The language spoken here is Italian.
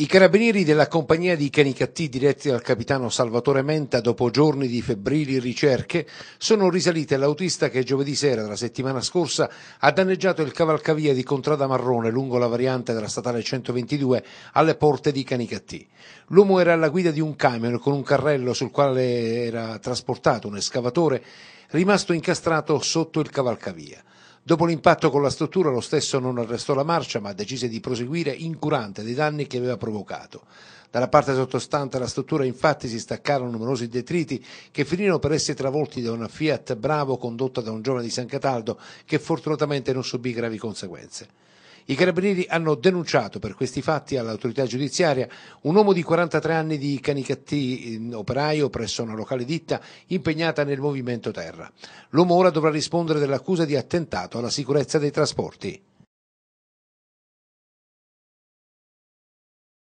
I carabinieri della compagnia di Canicattì diretti dal capitano Salvatore Menta dopo giorni di febbrili ricerche sono risaliti all'autista che giovedì sera della settimana scorsa ha danneggiato il cavalcavia di Contrada Marrone lungo la variante della statale 122 alle porte di Canicattì. L'uomo era alla guida di un camion con un carrello sul quale era trasportato un escavatore rimasto incastrato sotto il cavalcavia. Dopo l'impatto con la struttura lo stesso non arrestò la marcia ma decise di proseguire incurante dei danni che aveva provocato. Dalla parte sottostante alla struttura infatti si staccarono numerosi detriti che finirono per essere travolti da una Fiat Bravo condotta da un giovane di San Cataldo che fortunatamente non subì gravi conseguenze. I carabinieri hanno denunciato per questi fatti all'autorità giudiziaria un uomo di 43 anni di Canicattì, operaio presso una locale ditta impegnata nel movimento terra. L'uomo ora dovrà rispondere dell'accusa di attentato alla sicurezza dei trasporti.